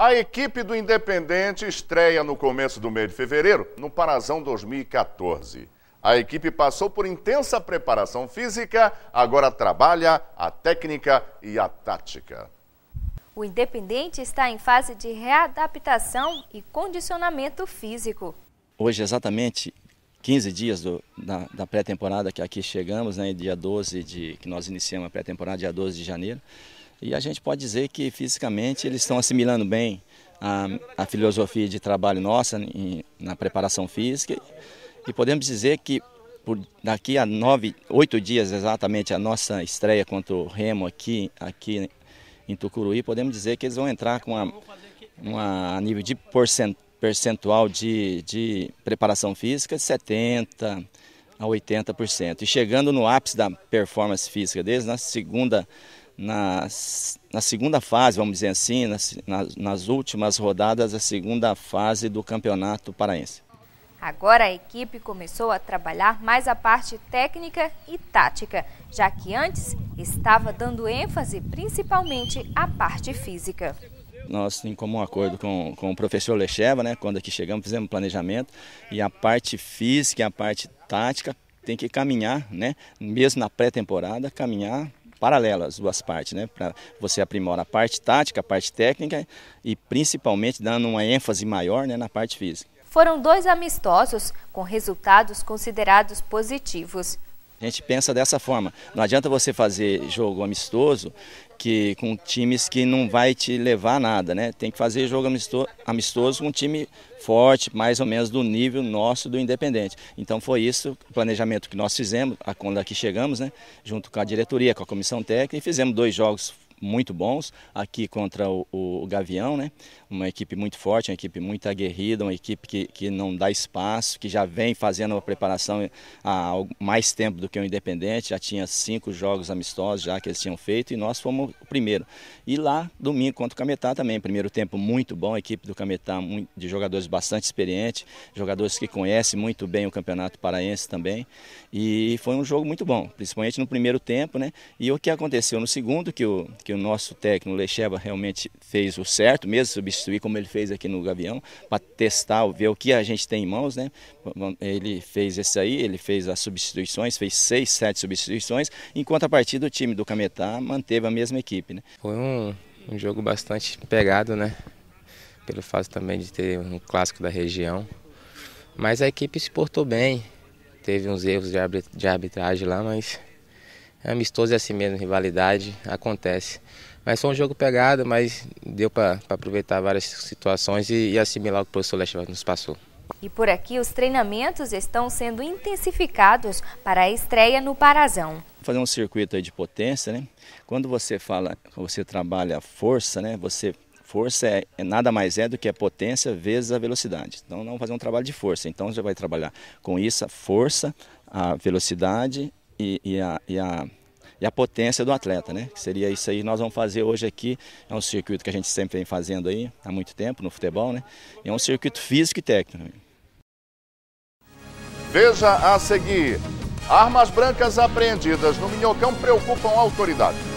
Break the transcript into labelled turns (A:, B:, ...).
A: A equipe do Independente estreia no começo do mês de fevereiro no Parazão 2014. A equipe passou por intensa preparação física, agora trabalha a técnica e a tática.
B: O Independente está em fase de readaptação e condicionamento físico.
A: Hoje, exatamente 15 dias do, da, da pré-temporada que aqui chegamos, né, dia 12 de, que nós iniciamos a pré-temporada, dia 12 de janeiro. E a gente pode dizer que fisicamente eles estão assimilando bem a, a filosofia de trabalho nossa em, na preparação física. E podemos dizer que por daqui a nove, oito dias exatamente a nossa estreia contra o Remo aqui, aqui em Tucuruí, podemos dizer que eles vão entrar com uma, uma nível de percentual de, de preparação física de 70% a 80%. E chegando no ápice da performance física deles, na segunda nas, na segunda fase, vamos dizer assim, nas, nas, nas últimas rodadas da segunda fase do Campeonato Paraense.
B: Agora a equipe começou a trabalhar mais a parte técnica e tática, já que antes estava dando ênfase principalmente à parte física.
A: Nós, em comum acordo com, com o professor Lecheva, né, quando aqui chegamos, fizemos planejamento e a parte física e a parte tática tem que caminhar, né, mesmo na pré-temporada, caminhar paralelas, as duas partes, né? Para você aprimorar a parte tática, a parte técnica e principalmente dando uma ênfase maior né, na parte física.
B: Foram dois amistosos com resultados considerados positivos.
A: A gente pensa dessa forma. Não adianta você fazer jogo amistoso que com times que não vai te levar nada, né? Tem que fazer jogo amistoso, amistoso com um time forte, mais ou menos do nível nosso do Independente. Então foi isso o planejamento que nós fizemos, quando aqui chegamos, né? Junto com a diretoria, com a comissão técnica, e fizemos dois jogos muito bons aqui contra o, o, Gavião, né? Uma equipe muito forte, uma equipe muito aguerrida, uma equipe que, que não dá espaço, que já vem fazendo a preparação há mais tempo do que o Independente, já tinha cinco jogos amistosos já que eles tinham feito e nós fomos o primeiro. E lá, domingo contra o Cametá também, primeiro tempo muito bom, a equipe do Cametá de jogadores bastante experientes, jogadores que conhecem muito bem o Campeonato Paraense também. E foi um jogo muito bom, principalmente no primeiro tempo, né? E o que aconteceu no segundo, que o que o nosso técnico Lecheva realmente fez o certo, mesmo substituir como ele fez aqui no Gavião, para testar, ver o que a gente tem em mãos, né? Ele fez esse aí, ele fez as substituições, fez seis, sete substituições, enquanto a partida do time do Cametá manteve a mesma equipe, né? Foi um, um jogo bastante pegado, né? Pelo fato também de ter um clássico da região. Mas a equipe se portou bem, teve uns erros de arbitragem lá, mas é amistoso é assim mesmo, rivalidade, acontece. Mas foi um jogo pegado, mas deu para aproveitar várias situações e, e assimilar o que o professor Leste nos passou.
B: E por aqui os treinamentos estão sendo intensificados para a estreia no Parazão.
A: Fazer um circuito de potência, né? Quando você fala, você trabalha força, né? Você força é, é, nada mais é do que a potência vezes a velocidade. Então não fazer um trabalho de força. Então você vai trabalhar com isso a força, a velocidade e, e, a, e, a, e a potência do atleta, né? Que seria isso aí nós vamos fazer hoje aqui. É um circuito que a gente sempre vem fazendo aí há muito tempo no futebol, né? É um circuito físico e técnico. Veja a seguir. Armas brancas apreendidas no
B: Minhocão preocupam autoridades.